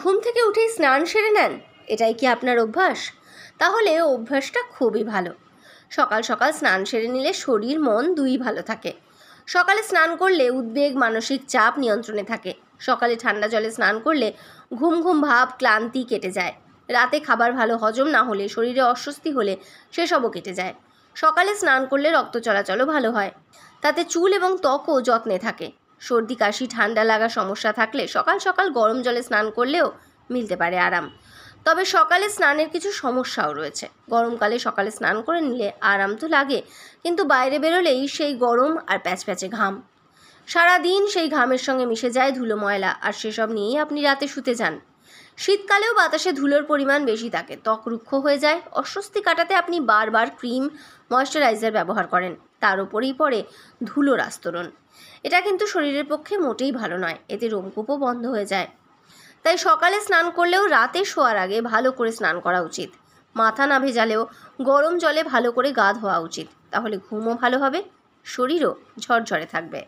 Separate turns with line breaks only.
ঘুম থেকে উঠেই স্নান সেরে নেন এটাই কি আপনার অভ্যাস তাহলে অভ্যাসটা খুবই ভালো সকাল সকাল স্নান সেরে নিলে শরীর মন দুই ভালো থাকে সকালে স্নান করলে উদ্বেগ মানসিক চাপ নিয়ন্ত্রণে থাকে সকালে ঠান্ডা জলে স্নান করলে ঘুম ঘুম ভাব ক্লান্তি কেটে যায় রাতে খাবার ভালো হজম না হলে শরীরে অস্বস্তি হলে সেসবও কেটে যায় সকালে স্নান করলে রক্ত চলাচলও ভালো হয় তাতে চুল এবং ত্বকও যত্নে থাকে সর্দি কাশি ঠান্ডা লাগা সমস্যা থাকলে সকাল সকাল গরম জলে স্নান করলেও মিলতে পারে আরাম তবে সকালে স্নানের কিছু সমস্যাও রয়েছে গরমকালে সকালে স্নান করে নিলে আরাম তো লাগে কিন্তু বাইরে বেরোলেই সেই গরম আর প্যাচপ্যাচে ঘাম সারাদিন সেই ঘামের সঙ্গে মিশে যায় ধুলো ময়লা আর সেসব নিয়েই আপনি রাতে শুতে যান শীতকালেও বাতাসে ধুলোর পরিমাণ বেশি থাকে ত্বক রুক্ষ হয়ে যায় অস্বস্তি কাটাতে আপনি বারবার ক্রিম ময়শ্চারাইজার ব্যবহার করেন তার উপরেই পড়ে ধুলোর আস্তরণ এটা কিন্তু শরীরের পক্ষে মোটেই ভালো নয় এতে রোমকূপও বন্ধ হয়ে যায় তাই সকালে স্নান করলেও রাতে শোয়ার আগে ভালো করে স্নান করা উচিত মাথা না ভেজালেও গরম জলে ভালো করে গা ধোয়া উচিত তাহলে ঘুমও ভালো হবে শরীরও ঝরঝরে থাকবে